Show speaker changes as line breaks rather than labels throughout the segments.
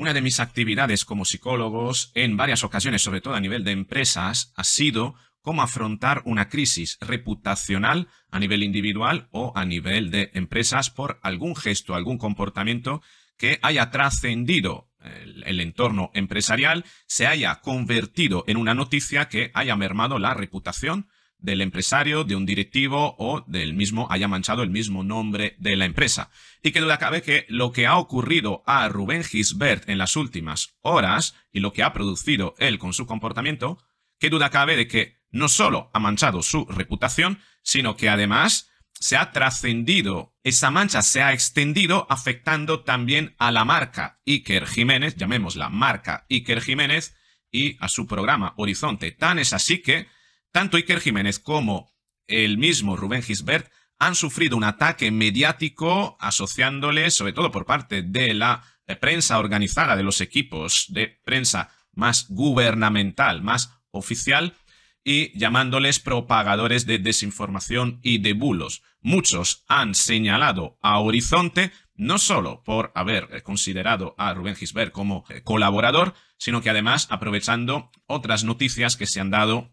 Una de mis actividades como psicólogos en varias ocasiones, sobre todo a nivel de empresas, ha sido cómo afrontar una crisis reputacional a nivel individual o a nivel de empresas por algún gesto, algún comportamiento que haya trascendido el, entorno empresarial, se haya convertido en una noticia que haya mermado la reputación del empresario, de un directivo o del mismo haya manchado el mismo nombre de la empresa. Y que duda cabe que lo que ha ocurrido a Rubén Gisbert en las últimas horas y lo que ha producido él con su comportamiento, que duda cabe de que no solo ha manchado su reputación, sino que además se ha trascendido, esa mancha se ha extendido afectando también a la marca Iker Jiménez, llamémosla marca Iker Jiménez, y a su programa Horizonte. Tan es así que tanto Iker Jiménez como el mismo Rubén Gisbert han sufrido un ataque mediático asociándoles, sobre todo por parte de la prensa organizada, de los equipos de prensa más gubernamental, más oficial, y llamándoles propagadores de desinformación y de bulos. Muchos han señalado a Horizonte no solo por haber considerado a Rubén Gisbert como colaborador, sino que además aprovechando otras noticias que se han dado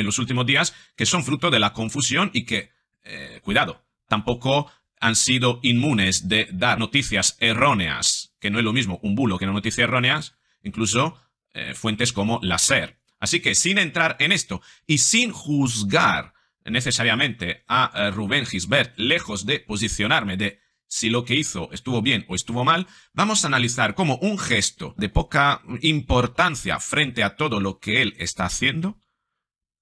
en los últimos días que son fruto de la confusión y que, eh, cuidado, tampoco han sido inmunes de dar noticias erróneas, que no es lo mismo un bulo que una noticia errónea, incluso eh, fuentes como la SER. Así que sin entrar en esto y sin juzgar necesariamente a eh, Rubén Gisbert, lejos de posicionarme de si lo que hizo estuvo bien o estuvo mal, vamos a analizar cómo un gesto de poca importancia frente a todo lo que él está haciendo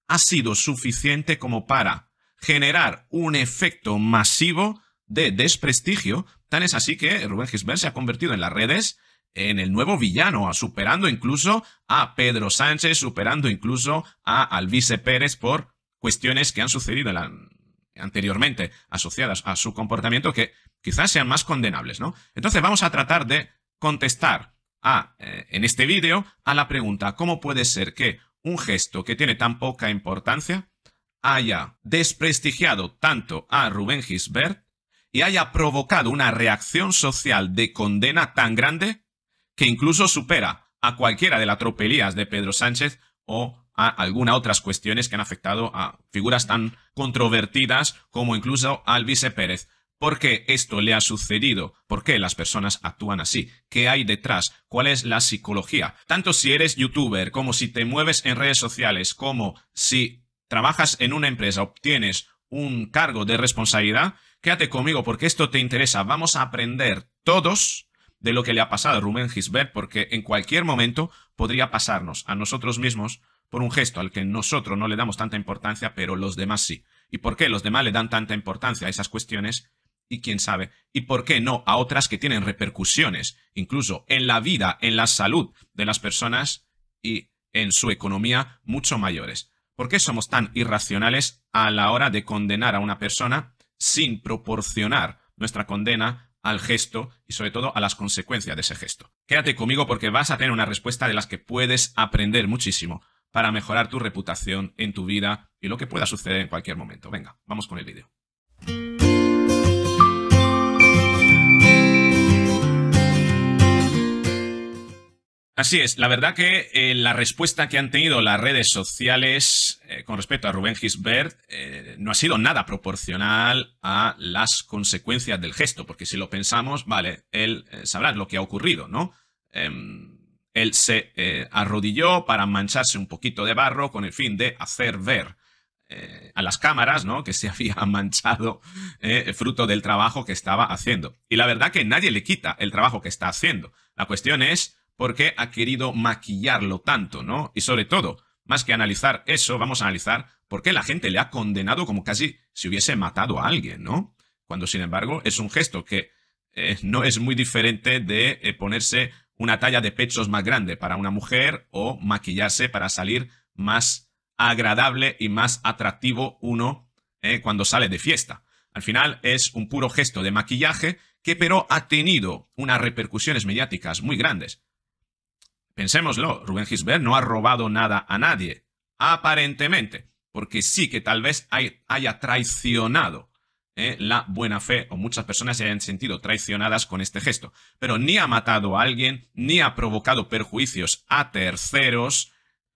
ha sido suficiente como para generar un efecto masivo de desprestigio, tan es así que Rubén Gisbert se ha convertido en las redes en el nuevo villano, superando incluso a Pedro Sánchez, superando incluso a Alvise Pérez por cuestiones que han sucedido anteriormente asociadas a su comportamiento que quizás sean más condenables, ¿no? Entonces vamos a tratar de contestar a, eh, en este vídeo a la pregunta ¿cómo puede ser que un gesto que tiene tan poca importancia haya desprestigiado tanto a Rubén Gisbert y haya provocado una reacción social de condena tan grande que incluso supera a cualquiera de las tropelías de Pedro Sánchez o a algunas otras cuestiones que han afectado a figuras tan controvertidas como incluso Alvise Pérez. ¿Por qué esto le ha sucedido? ¿Por qué las personas actúan así? ¿Qué hay detrás? ¿Cuál es la psicología? Tanto si eres youtuber, como si te mueves en redes sociales, como si trabajas en una empresa, obtienes un cargo de responsabilidad, quédate conmigo porque esto te interesa. Vamos a aprender todos de lo que le ha pasado a Rumen Gisbert porque en cualquier momento podría pasarnos a nosotros mismos por un gesto al que nosotros no le damos tanta importancia, pero los demás sí. ¿Y por qué los demás le dan tanta importancia a esas cuestiones? y quién sabe, y por qué no a otras que tienen repercusiones, incluso en la vida, en la salud de las personas y en su economía mucho mayores. ¿Por qué somos tan irracionales a la hora de condenar a una persona sin proporcionar nuestra condena al gesto y sobre todo a las consecuencias de ese gesto? Quédate conmigo porque vas a tener una respuesta de las que puedes aprender muchísimo para mejorar tu reputación en tu vida y lo que pueda suceder en cualquier momento. Venga, vamos con el vídeo. Así es, la verdad que eh, la respuesta que han tenido las redes sociales eh, con respecto a Rubén Gisbert eh, no ha sido nada proporcional a las consecuencias del gesto, porque si lo pensamos, vale, él sabrá lo que ha ocurrido, ¿no? Em, él se arrodilló para mancharse un poquito de barro con el fin de hacer ver a las cámaras, ¿no? Que se había manchado fruto del trabajo que estaba haciendo. Y la verdad que nadie le quita el trabajo que está haciendo. La cuestión es porque ha querido maquillarlo tanto, ¿no? Y sobre todo, más que analizar eso, vamos a analizar por qué la gente le ha condenado como casi si hubiese matado a alguien, ¿no? Cuando, sin embargo, es un gesto que eh, no es muy diferente de eh, ponerse una talla de pechos más grande para una mujer o maquillarse para salir más agradable y más atractivo uno eh, cuando sale de fiesta. Al final es un puro gesto de maquillaje que pero ha tenido unas repercusiones mediáticas muy grandes. Pensémoslo, Rubén Gisbert no ha robado nada a nadie, aparentemente, porque sí que tal vez haya traicionado eh, la buena fe o muchas personas se hayan sentido traicionadas con este gesto, pero ni ha matado a alguien, ni ha provocado perjuicios a terceros,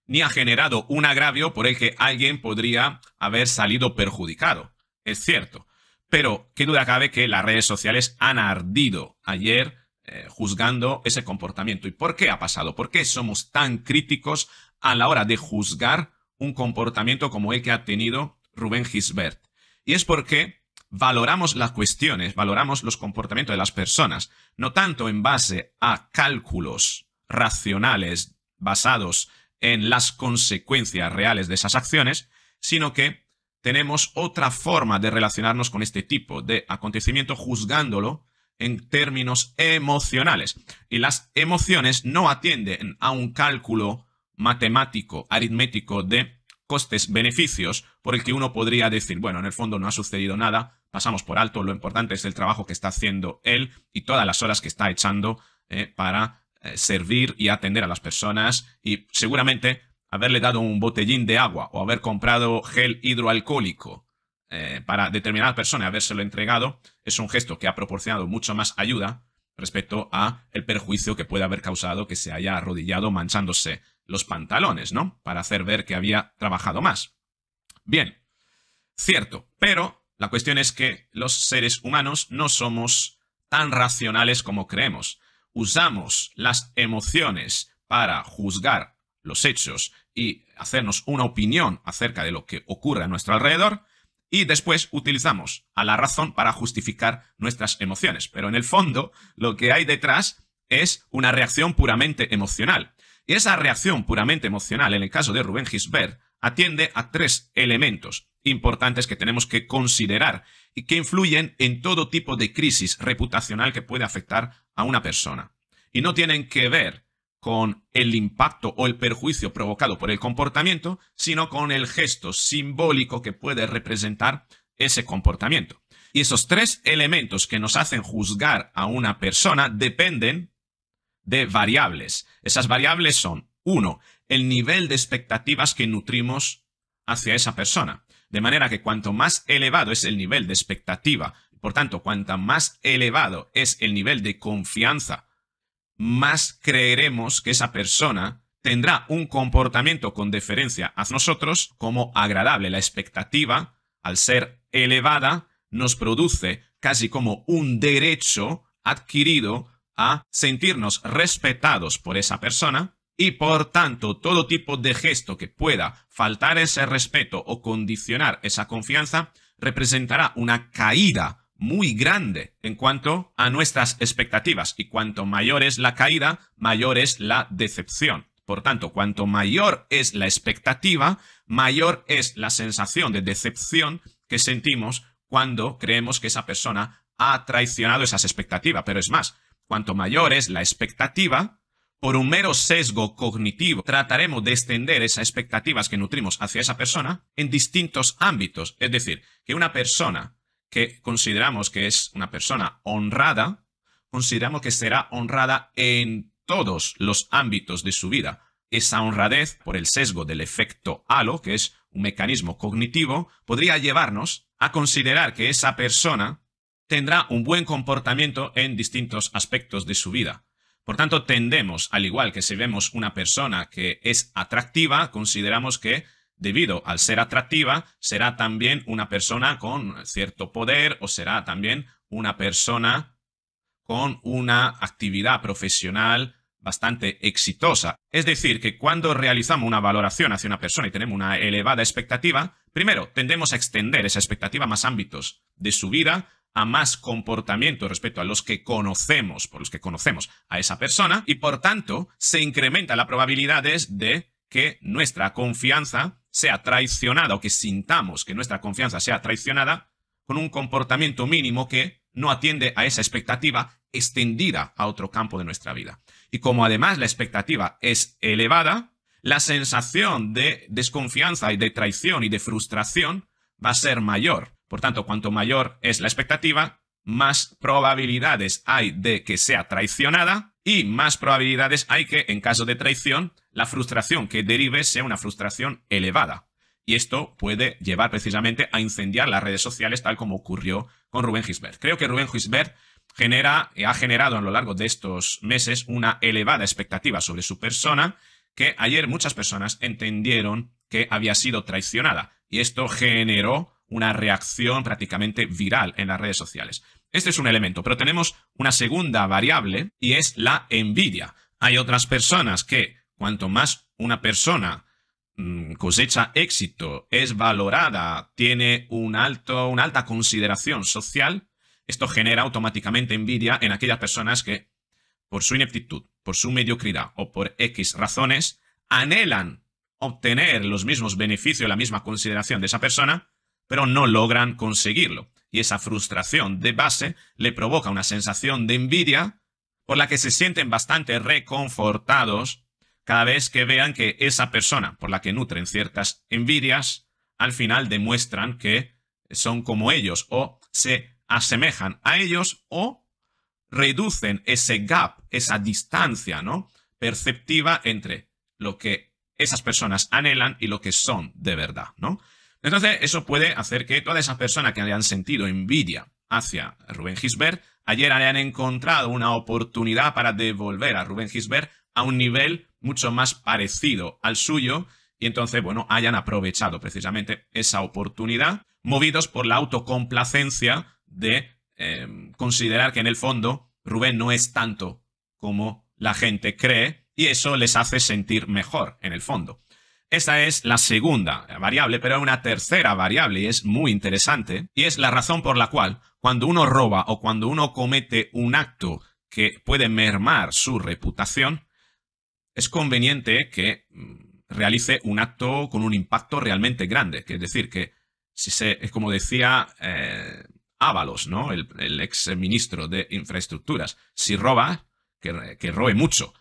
ni ha generado un agravio por el que alguien podría haber salido perjudicado. Es cierto. Pero qué duda cabe que las redes sociales han ardido ayer eh, juzgando ese comportamiento. ¿Y por qué ha pasado? ¿Por qué somos tan críticos a la hora de juzgar un comportamiento como el que ha tenido Rubén Gisbert? Y es porque valoramos las cuestiones, valoramos los comportamientos de las personas, no tanto en base a cálculos racionales basados en las consecuencias reales de esas acciones, sino que tenemos otra forma de relacionarnos con este tipo de acontecimiento juzgándolo en términos emocionales. Y las emociones no atienden a un cálculo matemático, aritmético de costes-beneficios, por el que uno podría decir, bueno, en el fondo no ha sucedido nada, pasamos por alto, lo importante es el trabajo que está haciendo él y todas las horas que está echando eh, para eh, servir y atender a las personas y seguramente haberle dado un botellín de agua o haber comprado gel hidroalcohólico eh, para determinada persona habérselo entregado es un gesto que ha proporcionado mucho más ayuda respecto a el perjuicio que puede haber causado que se haya arrodillado manchándose los pantalones, ¿no? Para hacer ver que había trabajado más. Bien, cierto, pero la cuestión es que los seres humanos no somos tan racionales como creemos. Usamos las emociones para juzgar los hechos y hacernos una opinión acerca de lo que ocurre a nuestro alrededor, y después utilizamos a la razón para justificar nuestras emociones. Pero en el fondo, lo que hay detrás es una reacción puramente emocional. Y esa reacción puramente emocional, en el caso de Rubén Gisbert, atiende a tres elementos importantes que tenemos que considerar y que influyen en todo tipo de crisis reputacional que puede afectar a una persona. Y no tienen que ver con el impacto o el perjuicio provocado por el comportamiento, sino con el gesto simbólico que puede representar ese comportamiento. Y esos tres elementos que nos hacen juzgar a una persona dependen de variables. Esas variables son, uno, el nivel de expectativas que nutrimos hacia esa persona. De manera que cuanto más elevado es el nivel de expectativa, por tanto, cuanto más elevado es el nivel de confianza más creeremos que esa persona tendrá un comportamiento con deferencia a nosotros como agradable. La expectativa, al ser elevada, nos produce casi como un derecho adquirido a sentirnos respetados por esa persona y por tanto todo tipo de gesto que pueda faltar ese respeto o condicionar esa confianza representará una caída muy grande en cuanto a nuestras expectativas y cuanto mayor es la caída, mayor es la decepción. Por tanto, cuanto mayor es la expectativa, mayor es la sensación de decepción que sentimos cuando creemos que esa persona ha traicionado esas expectativas. Pero es más, cuanto mayor es la expectativa, por un mero sesgo cognitivo, trataremos de extender esas expectativas que nutrimos hacia esa persona en distintos ámbitos. Es decir, que una persona que consideramos que es una persona honrada, consideramos que será honrada en todos los ámbitos de su vida. Esa honradez, por el sesgo del efecto halo, que es un mecanismo cognitivo, podría llevarnos a considerar que esa persona tendrá un buen comportamiento en distintos aspectos de su vida. Por tanto, tendemos, al igual que si vemos una persona que es atractiva, consideramos que debido al ser atractiva, será también una persona con cierto poder o será también una persona con una actividad profesional bastante exitosa. Es decir, que cuando realizamos una valoración hacia una persona y tenemos una elevada expectativa, primero tendemos a extender esa expectativa a más ámbitos de su vida, a más comportamientos respecto a los que conocemos, por los que conocemos a esa persona, y por tanto se incrementa la probabilidades de que nuestra confianza sea traicionada o que sintamos que nuestra confianza sea traicionada con un comportamiento mínimo que no atiende a esa expectativa extendida a otro campo de nuestra vida. Y como además la expectativa es elevada, la sensación de desconfianza y de traición y de frustración va a ser mayor. Por tanto, cuanto mayor es la expectativa, más probabilidades hay de que sea traicionada y más probabilidades hay que, en caso de traición, la frustración que derive sea una frustración elevada. Y esto puede llevar precisamente a incendiar las redes sociales tal como ocurrió con Rubén Gisbert. Creo que Rubén Gisbert genera, eh, ha generado a lo largo de estos meses una elevada expectativa sobre su persona que ayer muchas personas entendieron que había sido traicionada. Y esto generó una reacción prácticamente viral en las redes sociales. Este es un elemento, pero tenemos una segunda variable y es la envidia. Hay otras personas que Cuanto más una persona mm, cosecha éxito, es valorada, tiene un alto, una alta consideración social, esto genera automáticamente envidia en aquellas personas que, por su ineptitud, por su mediocridad o por X razones, anhelan obtener los mismos beneficios, la misma consideración de esa persona, pero no logran conseguirlo. Y esa frustración de base le provoca una sensación de envidia por la que se sienten bastante reconfortados cada vez que vean que esa persona por la que nutren ciertas envidias, al final demuestran que son como ellos o se asemejan a ellos o reducen ese gap, esa distancia, ¿no? Perceptiva entre lo que esas personas anhelan y lo que son de verdad, ¿no? Entonces, eso puede hacer que todas esas personas que hayan sentido envidia hacia Rubén Gisbert Ayer le han encontrado una oportunidad para devolver a Rubén Gisbert a un nivel mucho más parecido al suyo y entonces, bueno, hayan aprovechado precisamente esa oportunidad, movidos por la autocomplacencia de eh, considerar que en el fondo Rubén no es tanto como la gente cree y eso les hace sentir mejor en el fondo. Esta es la segunda variable, pero hay una tercera variable y es muy interesante, y es la razón por la cual cuando uno roba o cuando uno comete un acto que puede mermar su reputación, es conveniente que mm, realice un acto con un impacto realmente grande. es decir, que si se, como decía eh, Ábalos, ¿no? El, ex ministro de Infraestructuras, si roba, que, que robe mucho,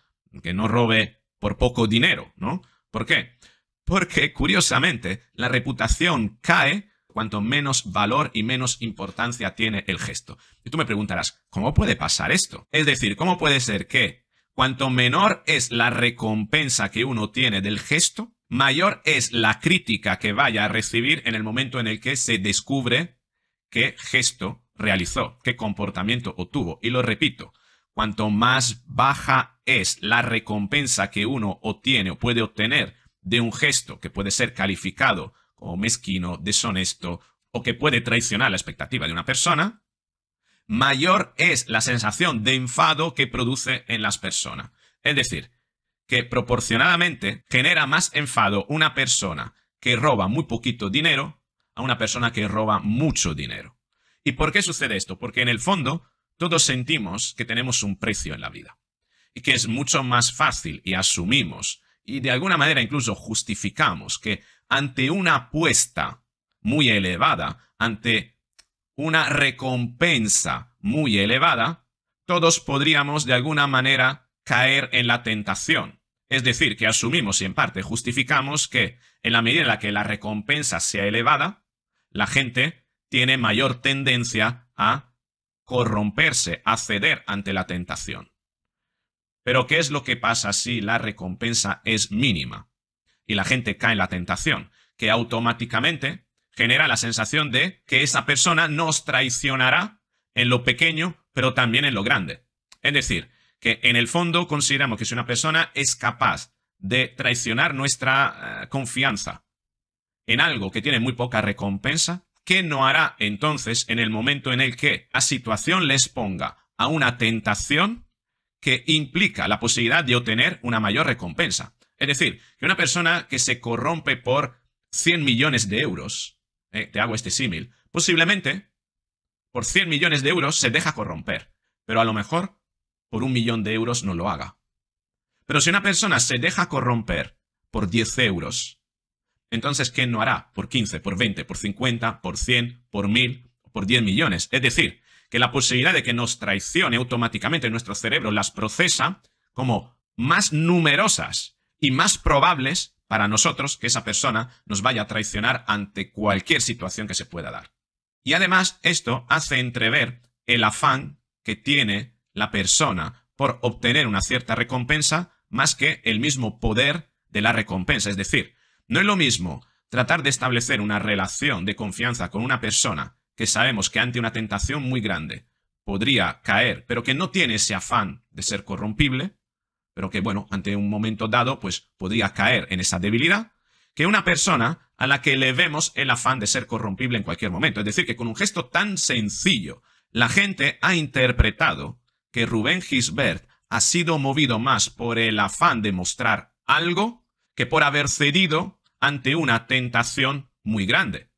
que no robe por poco dinero, ¿no? ¿Por qué? Porque, curiosamente, la reputación cae cuanto menos valor y menos importancia tiene el gesto. Y tú me preguntarás, ¿cómo puede pasar esto? Es decir, ¿cómo puede ser que cuanto menor es la recompensa que uno tiene del gesto, mayor es la crítica que vaya a recibir en el momento en el que se descubre qué gesto realizó, qué comportamiento obtuvo? Y lo repito, cuanto más baja es la recompensa que uno obtiene o puede obtener de un gesto que puede ser calificado o mezquino, deshonesto, o que puede traicionar la expectativa de una persona, mayor es la sensación de enfado que produce en las personas. Es decir, que proporcionadamente genera más enfado una persona que roba muy poquito dinero a una persona que roba mucho dinero. ¿Y por qué sucede esto? Porque en el fondo todos sentimos que tenemos un precio en la vida y que es mucho más fácil y asumimos y de alguna manera incluso justificamos que ante una apuesta muy elevada, ante una recompensa muy elevada, todos podríamos de alguna manera caer en la tentación. Es decir, que asumimos y en parte justificamos que en la medida en la que la recompensa sea elevada, la gente tiene mayor tendencia a corromperse, a ceder ante la tentación. Pero ¿qué es lo que pasa si la recompensa es mínima? y la gente cae en la tentación, que automáticamente genera la sensación de que esa persona nos traicionará en lo pequeño, pero también en lo grande. Es decir, que en el fondo consideramos que si una persona es capaz de traicionar nuestra eh, confianza en algo que tiene muy poca recompensa, ¿qué no hará entonces en el momento en el que la situación les ponga a una tentación que implica la posibilidad de obtener una mayor recompensa? Es decir, que una persona que se corrompe por 100 millones de euros, eh, te hago este símil, posiblemente por 100 millones de euros se deja corromper, pero a lo mejor por un millón de euros no lo haga. Pero si una persona se deja corromper por 10 euros, entonces ¿qué no hará por 15, por 20, por 50, por 100, por 1000, por 10 millones? Es decir, que la posibilidad de que nos traicione automáticamente nuestro cerebro las procesa como más numerosas y más probables para nosotros que esa persona nos vaya a traicionar ante cualquier situación que se pueda dar. Y además esto hace entrever el afán que tiene la persona por obtener una cierta recompensa más que el mismo poder de la recompensa. Es decir, no es lo mismo tratar de establecer una relación de confianza con una persona que sabemos que ante una tentación muy grande podría caer, pero que no tiene ese afán de ser corrompible, pero que, bueno, ante un momento dado, pues podría caer en esa debilidad, que una persona a la que le vemos el afán de ser corrompible en cualquier momento. Es decir, que con un gesto tan sencillo, la gente ha interpretado que Rubén Gisbert ha sido movido más por el afán de mostrar algo que por haber cedido ante una tentación muy grande.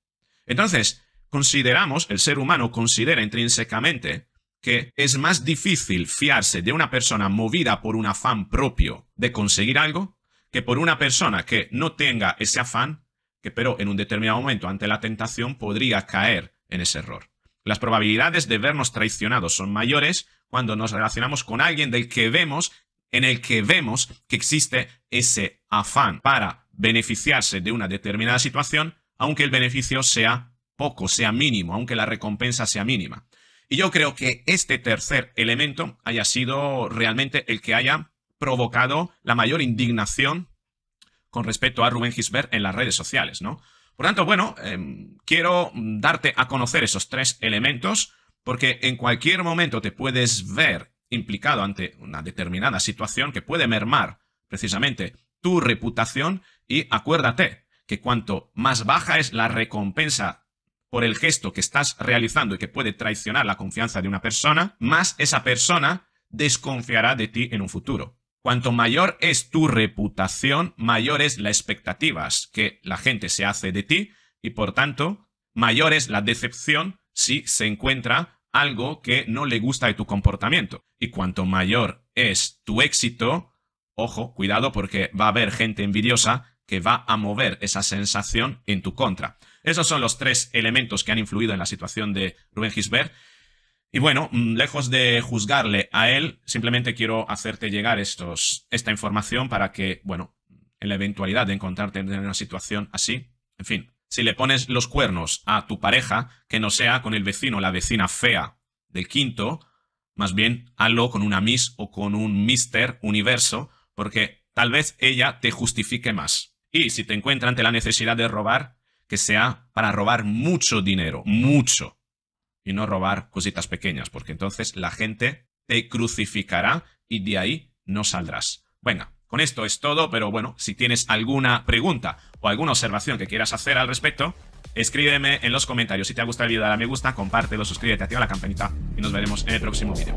Entonces, consideramos, el ser humano considera intrínsecamente que es más difícil fiarse de una persona movida por un afán propio de conseguir algo que por una persona que no tenga ese afán, que pero en un determinado momento ante la tentación podría caer en ese error. Las probabilidades de vernos traicionados son mayores cuando nos relacionamos con alguien del que vemos, en el que vemos que existe ese afán para beneficiarse de una determinada situación, aunque el beneficio sea poco, sea mínimo, aunque la recompensa sea mínima. Y yo creo que este tercer elemento haya sido realmente el que haya provocado la mayor indignación con respecto a Rubén Gisbert en las redes sociales, ¿no? Por tanto, bueno, em, quiero darte a conocer esos tres elementos porque en cualquier momento te puedes ver implicado ante una determinada situación que puede mermar precisamente tu reputación y acuérdate que cuanto más baja es la recompensa por el gesto que estás realizando y que puede traicionar la confianza de una persona, más esa persona desconfiará de ti en un futuro. Cuanto mayor es tu reputación, mayores las expectativas que la gente se hace de ti y por tanto, mayor es la decepción si se encuentra algo que no le gusta de tu comportamiento. Y cuanto mayor es tu éxito, ojo, cuidado porque va a haber gente envidiosa que va a mover esa sensación en tu contra. Esos son los tres elementos que han influido en la situación de Rubén Gisbert. Y bueno, mm, lejos de juzgarle a él, simplemente quiero hacerte llegar estos, esta información para que, bueno, en la eventualidad de encontrarte en una situación así, en fin, si le pones los cuernos a tu pareja, que no sea con el vecino o la vecina fea del quinto, más bien hazlo con una Miss o con un Mister Universo, porque tal vez ella te justifique más. Y si te encuentras ante la necesidad de robar, que sea para robar mucho dinero, mucho, y no robar cositas pequeñas, porque entonces la gente te crucificará y de ahí no saldrás. Venga, con esto es todo, pero bueno, si tienes alguna pregunta o alguna observación que quieras hacer al respecto, escríbeme en los comentarios. Si te ha gustado el video, dale me gusta, compártelo, suscríbete, activa la campanita y nos veremos en el próximo video.